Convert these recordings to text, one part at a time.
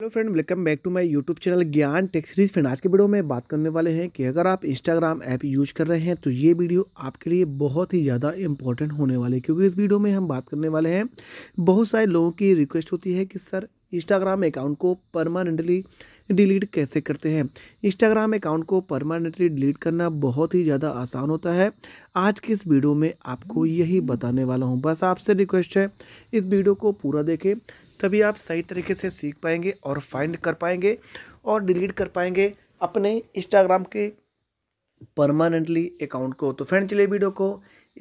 hello friend welcome back to my YouTube channel Gyan techs series friend आज के video में बात करने वाले हैं कि अगर आप इंस्टाग्राम ऐप यूज कर रहे हैं तो ये वीडियो आपके लिए बहुत ही ज़्यादा इंपॉर्टेंट होने वाले क्योंकि इस वीडियो में हम बात करने वाले हैं बहुत सारे लोगों की रिक्वेस्ट होती है कि सर इंस्टाग्राम अकाउंट को परमानेंटली डिलीट कैसे करते हैं इंस्टाग्राम अकाउंट को परमानेंटली डिलीट करना बहुत ही ज़्यादा आसान होता है आज के इस वीडियो में आपको यही बताने वाला हूँ बस आपसे रिक्वेस्ट है इस वीडियो को पूरा देखें तभी आप सही तरीके से सीख पाएंगे और फाइंड कर पाएंगे और डिलीट कर पाएंगे अपने इंस्टाग्राम के परमानेंटली अकाउंट को तो फ्रेंड चलिए वीडियो को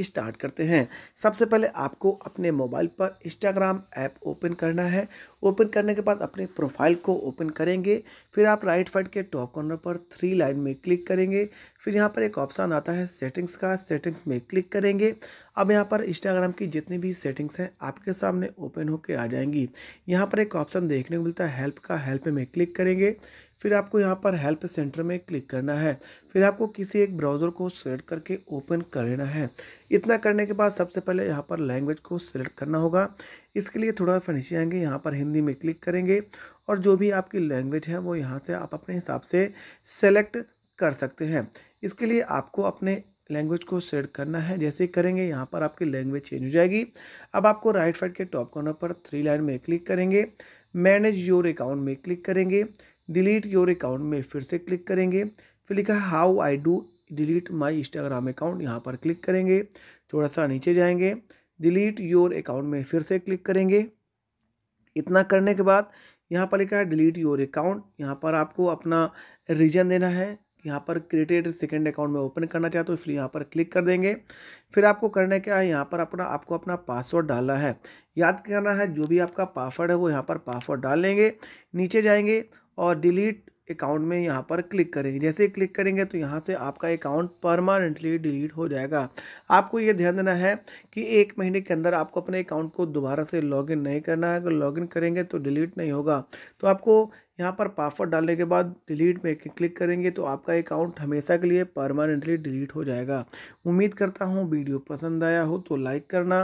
स्टार्ट करते हैं सबसे पहले आपको अपने मोबाइल पर इंस्टाग्राम ऐप ओपन करना है ओपन करने के बाद अपने प्रोफाइल को ओपन करेंगे फिर आप राइट साइड के टॉप कॉर्नर पर थ्री लाइन में क्लिक करेंगे फिर यहाँ पर एक ऑप्शन आता है सेटिंग्स का सेटिंग्स में क्लिक करेंगे अब यहाँ पर इंस्टाग्राम की जितनी भी सेटिंग्स हैं आपके सामने ओपन होकर आ जाएंगी यहाँ पर एक ऑप्शन देखने को मिलता है हेल्प का हेल्प में क्लिक करेंगे फिर आपको यहाँ पर हेल्प सेंटर में क्लिक करना है फिर आपको किसी एक ब्राउज़र को सेलेक्ट करके ओपन कर लेना है इतना करने के बाद सबसे पहले यहाँ पर लैंग्वेज को सिलेक्ट करना होगा इसके लिए थोड़ा सा नीचे आएंगे यहाँ पर हिंदी में क्लिक करेंगे और जो भी आपकी लैंग्वेज है वो यहाँ से आप अपने हिसाब से सेलेक्ट कर सकते हैं इसके लिए आपको अपने लैंग्वेज को सेलेक्ट करना है जैसे करेंगे यहाँ पर आपकी लैंग्वेज चेंज हो जाएगी अब आपको राइट साइड के टॉप कॉर्नर पर थ्री लाइन में क्लिक करेंगे मैनेज योर अकाउंट में क्लिक करेंगे डिलीट योर अकाउंट में फिर से क्लिक करेंगे फिर लिखा है how I do delete my Instagram account यहाँ पर क्लिक करेंगे थोड़ा सा नीचे जाएंगे डिलीट योर अकाउंट में फिर से क्लिक करेंगे इतना करने के बाद यहाँ पर लिखा है डिलीट योर अकाउंट यहाँ पर आपको अपना रीजन देना है यहाँ पर क्रिएटेड सेकेंड अकाउंट में ओपन करना चाहते हो तो इसलिए यहाँ पर क्लिक कर देंगे फिर आपको करना क्या है यहाँ पर अपना आपको अपना पासवर्ड डालना है याद करना है जो भी आपका पासवर्ड है वो यहाँ पर पासवर्ड डाल लेंगे नीचे जाएंगे और डिलीट अकाउंट में यहाँ पर क्लिक करेंगे जैसे ही क्लिक करेंगे तो यहाँ से आपका अकाउंट परमानेंटली डिलीट हो जाएगा आपको ये ध्यान देना है कि एक महीने के अंदर आपको अपने अकाउंट को दोबारा से लॉगिन नहीं करना है अगर लॉगिन करेंगे तो डिलीट नहीं होगा तो आपको यहाँ पर पासवर्ड डालने के बाद डिलीट में क्लिक करेंगे तो आपका अकाउंट हमेशा के लिए परमानेंटली डिलीट हो जाएगा उम्मीद करता हूँ वीडियो पसंद आया हो तो लाइक करना